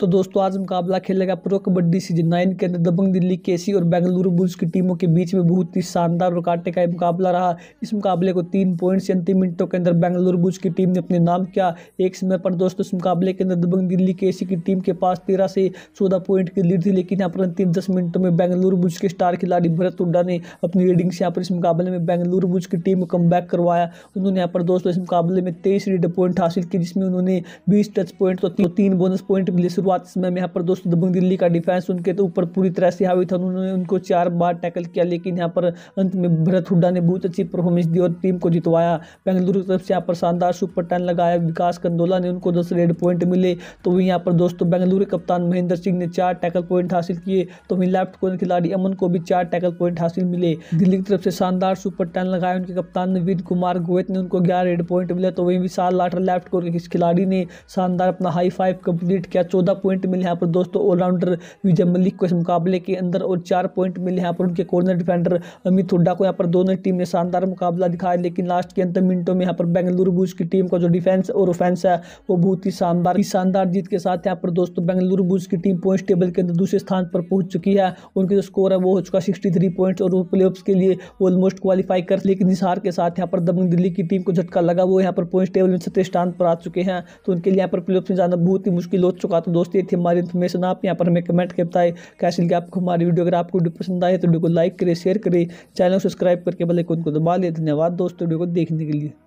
तो दोस्तों आज मुकाबला खेलेगा प्रो कबड्डी सीजन नाइन के अंदर दबंग दिल्ली के और बेंगलुरु बुल्स की टीमों के बीच में बहुत ही शानदार और काटे का मुकाबला रहा इस मुकाबले को तीन पॉइंट से अंतिम मिनटों के अंदर बेंगलुरु बुल्स की टीम ने अपने नाम किया एक समय पर दोस्तों इस मुकाबले के अंदर दबंग दिल्ली के की टीम के पास तेरह से चौदह पॉइंट की लीड थी लेकिन यहाँ पर अंतिम दस मिनटों में बेंगलुरु बुल्स के स्टार खिलाड़ी भरत हुड्डा ने अपनी रीडिंग से यहाँ पर इस मुकाबले में बेंगलुरु बुल्स की टीम को कम करवाया उन्होंने यहाँ पर दोस्तों इस मुकाबले में तेईस रीड पॉइंट हासिल की जिसमें उन्होंने बीस टच पॉइंट तो तीन बोनस पॉइंट मिले शुरुआत शुरुआत समय में यहाँ पर दोस्तों दबंग दिल्ली का डिफेंस उनके तो ऊपर पूरी तरह से हावी था उन्होंने उनको चार बार टैकल किया लेकिन यहाँ पर अंत में भरत हुड्डा ने बहुत अच्छी परफॉर्मेंस दी और टीम को जितवाया बेंगलुरु की तरफ से यहाँ पर शानदार सुपर टेन लगाया विकास कंदोला ने उनको दस रेड पॉइंट मिले तो वही यहाँ पर दोस्तों बेंगलुरु कप्तान महेंद्र सिंह ने चार टैकल पॉइंट हासिल किए तो वहीं लेफ्ट कॉर्नर खिलाड़ी अमन को भी चार टैकल पॉइंट हासिल मिले दिल्ली की तरफ से शानदार सुपर टेन लगाया उनके कप्तान नवीद कुमार गोयत ने उनको ग्यारह रेड पॉइंट मिले तो वहीं विशाल लाठर लेफ्ट कॉर्नर खिलाड़ी ने शानदार अपना हाई फाइव कंप्लीट किया चौदह पॉइंट मिले यहाँ पर दोस्तों ऑलराउंडर विजय मलिक को इस मुकाबले के अंदर और चार पॉइंट मिले यहाँ पर उनके कॉर्नर डिफेंडर अमित हुड्डा को यहाँ पर दोनों टीम ने शानदार मुकाबला दिखाया लेकिन लास्ट के अंत मिनटों में यहाँ पर बेंगलुरु बुज की टीम का जो डिफेंस और ऑफेंस है वो बहुत ही शानदार शानदार जीत के साथ यहाँ पर दोस्तों बेंगलुरु बुज की टीम पॉइंट टेबल के अंदर दूसरे स्थान पर पहुंच चुकी है उनका जो स्कोर है वो हो चुका सिक्सटी थ्री पॉइंट्स और प्ले ऑफ के लिए ऑलमोस्ट क्वालिफाई कर लेकिन इस हार के साथ यहाँ पर दबंग दिल्ली की टीम को झटका लगा वो यहाँ पर पॉइंट टेबल में सत्रह स्थान पर आ चुके हैं तो उनके लिए यहाँ पर प्ले में जाना बहुत ही मुश्किल हो चुका था तो दोस्तों ये थी हमारी इन्फॉर्मेशन आप यहाँ पर हमें कमेंट के बताए कैसे लगे आपको हमारी वीडियो अगर आपको वीडियो पसंद आए तो वीडियो को लाइक करें शेयर करें चैनल सब्सक्राइब करके भले को दबा लें धन्यवाद दोस्तों वीडियो को देखने के लिए